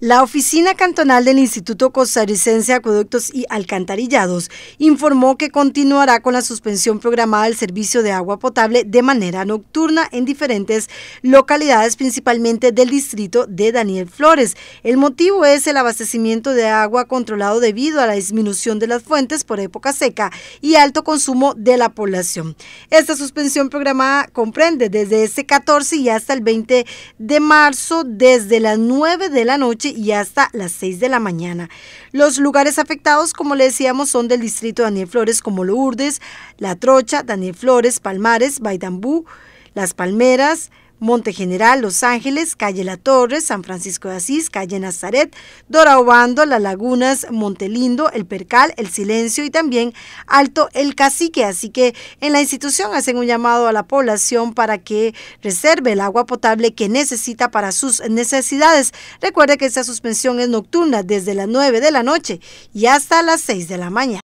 La oficina cantonal del Instituto Costarricense de Acueductos y Alcantarillados informó que continuará con la suspensión programada del servicio de agua potable de manera nocturna en diferentes localidades, principalmente del distrito de Daniel Flores. El motivo es el abastecimiento de agua controlado debido a la disminución de las fuentes por época seca y alto consumo de la población. Esta suspensión programada comprende desde este 14 y hasta el 20 de marzo, desde las 9 de la noche y hasta las 6 de la mañana. Los lugares afectados, como le decíamos, son del distrito Daniel Flores, como Lourdes, La Trocha, Daniel Flores, Palmares, Baidambú, Las Palmeras, Monte General, Los Ángeles, Calle La Torre, San Francisco de Asís, Calle Nazaret, Dora Obando, Las Lagunas, Montelindo, El Percal, El Silencio y también Alto El Cacique. Así que en la institución hacen un llamado a la población para que reserve el agua potable que necesita para sus necesidades. Recuerde que esta suspensión es nocturna desde las 9 de la noche y hasta las 6 de la mañana.